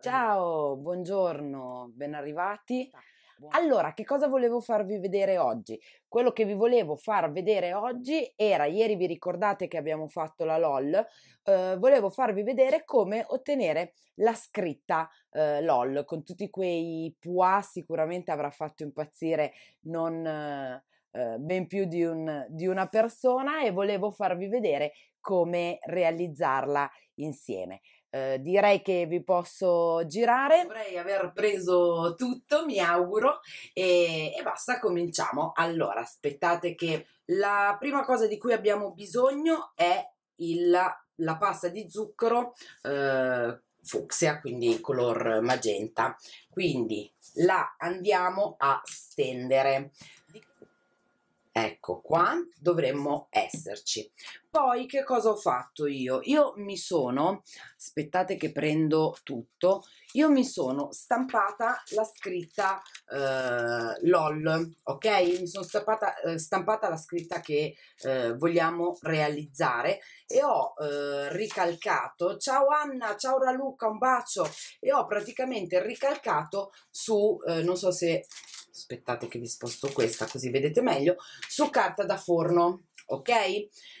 Ciao, buongiorno, ben arrivati. Allora, che cosa volevo farvi vedere oggi? Quello che vi volevo far vedere oggi era, ieri vi ricordate che abbiamo fatto la LOL, eh, volevo farvi vedere come ottenere la scritta eh, LOL con tutti quei pois sicuramente avrà fatto impazzire non... Eh, eh, ben più di, un, di una persona e volevo farvi vedere come realizzarla insieme. Eh, direi che vi posso girare. Dovrei aver preso tutto, mi auguro, e, e, basta, cominciamo. Allora, aspettate che la prima cosa di cui abbiamo bisogno è il, la pasta di zucchero eh, fucsia, quindi color magenta. Quindi la andiamo a stendere. Ecco qua, dovremmo esserci. Poi che cosa ho fatto io? Io mi sono, aspettate che prendo tutto, io mi sono stampata la scritta eh, LOL, ok? Mi sono stampata, eh, stampata la scritta che eh, vogliamo realizzare e ho eh, ricalcato, ciao Anna, ciao Raluca, un bacio, e ho praticamente ricalcato su, eh, non so se aspettate che vi sposto questa così vedete meglio, su carta da forno, ok?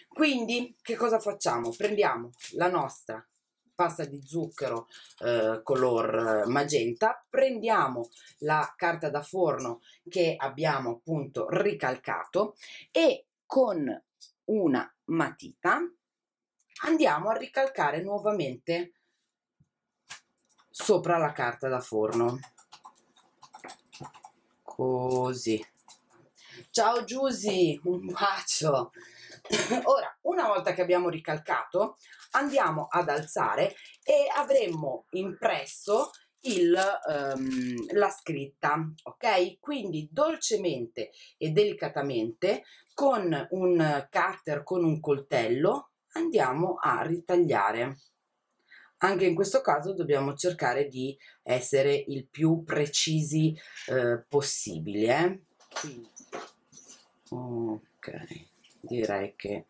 Quindi che cosa facciamo? Prendiamo la nostra pasta di zucchero eh, color eh, magenta, prendiamo la carta da forno che abbiamo appunto ricalcato e con una matita andiamo a ricalcare nuovamente sopra la carta da forno così ciao Giusy un bacio ora una volta che abbiamo ricalcato andiamo ad alzare e avremo impresso il, um, la scritta ok quindi dolcemente e delicatamente con un cutter con un coltello andiamo a ritagliare anche in questo caso dobbiamo cercare di essere il più precisi eh, possibile. Eh? Ok, direi che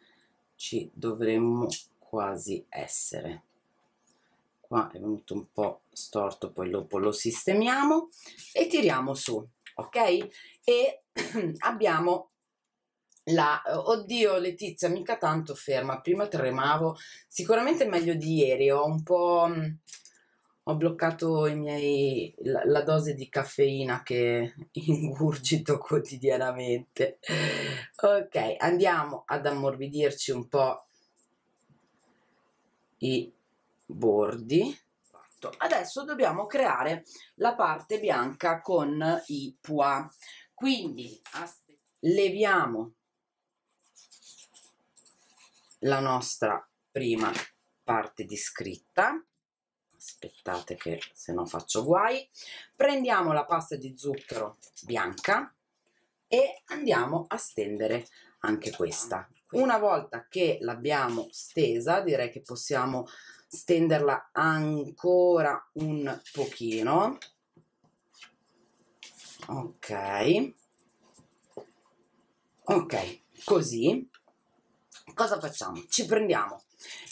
ci dovremmo quasi essere. Qua è venuto un po' storto, poi dopo lo sistemiamo e tiriamo su, ok? E abbiamo la oddio Letizia mica tanto ferma prima tremavo sicuramente meglio di ieri ho un po' mm, ho bloccato miei, la, la, dose di caffeina che ingurgito quotidianamente ok andiamo ad ammorbidirci un po' i bordi adesso dobbiamo creare la parte bianca con i pois quindi leviamo la nostra prima parte di scritta aspettate che se no faccio guai prendiamo la pasta di zucchero bianca e andiamo a stendere anche questa una volta che l'abbiamo stesa direi che possiamo stenderla ancora un pochino ok ok così cosa facciamo? Ci prendiamo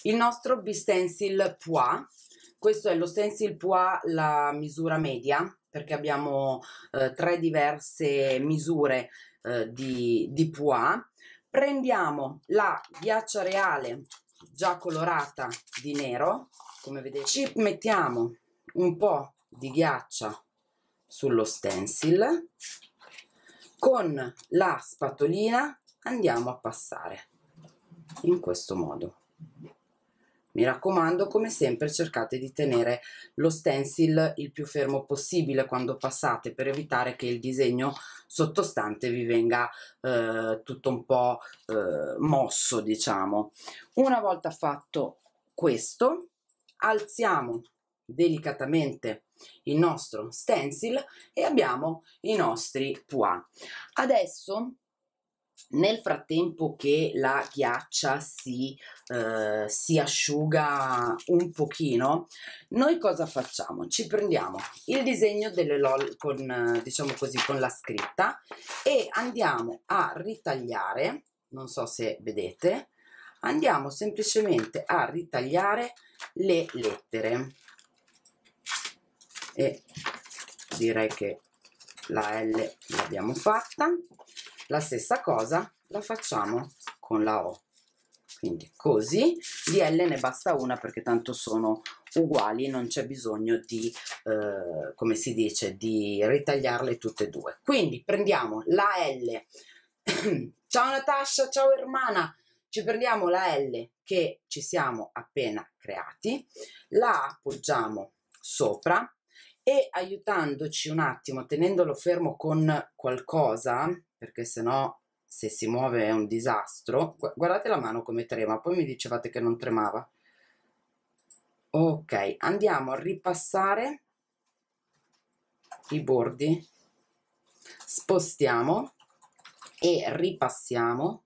il nostro bistencil Pois, questo è lo stencil Pois, la misura media, perché abbiamo eh, tre diverse misure eh, di, di Pois. Prendiamo la ghiaccia reale già colorata di nero, come vedete. Ci mettiamo un po' di ghiaccia sullo stencil. Con la spatolina andiamo a passare in questo modo mi raccomando come sempre cercate di tenere lo stencil il più fermo possibile quando passate per evitare che il disegno sottostante vi venga eh, tutto un po' eh, mosso diciamo una volta fatto questo alziamo delicatamente il nostro stencil e abbiamo i nostri pois adesso nel frattempo che la ghiaccia si, eh, si, asciuga un pochino, noi cosa facciamo? Ci prendiamo il disegno delle LOL con, diciamo così, con la scritta e andiamo a ritagliare, non so se vedete, andiamo semplicemente a ritagliare le lettere e direi che la L l'abbiamo fatta la stessa cosa la facciamo con la O quindi così di L ne basta una perché tanto sono uguali non c'è bisogno di eh, come si dice di ritagliarle tutte e due quindi prendiamo la L ciao Natascia ciao Ermana ci prendiamo la L che ci siamo appena creati la appoggiamo sopra e aiutandoci un attimo, tenendolo fermo con qualcosa, perché sennò se si muove è un disastro. Guardate la mano come trema, poi mi dicevate che non tremava. Ok, andiamo a ripassare i bordi, spostiamo e ripassiamo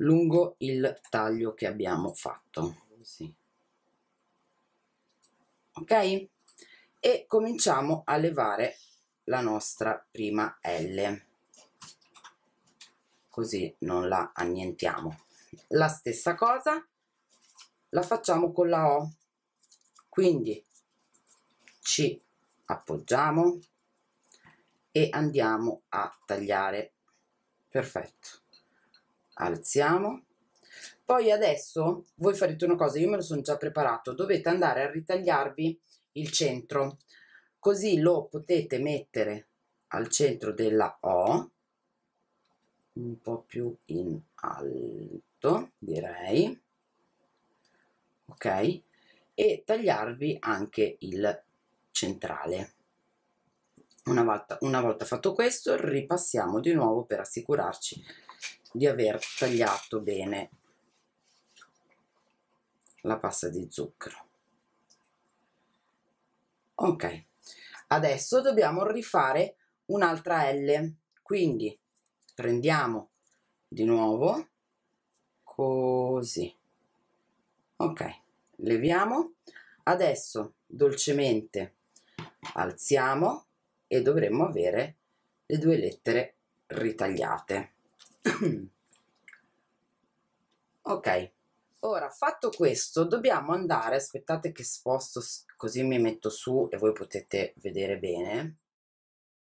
lungo il taglio che abbiamo fatto. Sì ok e cominciamo a levare la nostra prima L così non la annientiamo la stessa cosa la facciamo con la O quindi ci appoggiamo e andiamo a tagliare perfetto alziamo poi adesso voi farete una cosa, io me lo sono già preparato, dovete andare a ritagliarvi il centro, così lo potete mettere al centro della O, un po' più in alto direi, ok? E tagliarvi anche il centrale. Una volta, una volta, fatto questo ripassiamo di nuovo per assicurarci di aver tagliato bene la pasta di zucchero ok adesso dobbiamo rifare un'altra L quindi prendiamo di nuovo così ok leviamo adesso dolcemente alziamo e dovremmo avere le due lettere ritagliate ok Ora, fatto questo, dobbiamo andare, aspettate che sposto così mi metto su e voi potete vedere bene.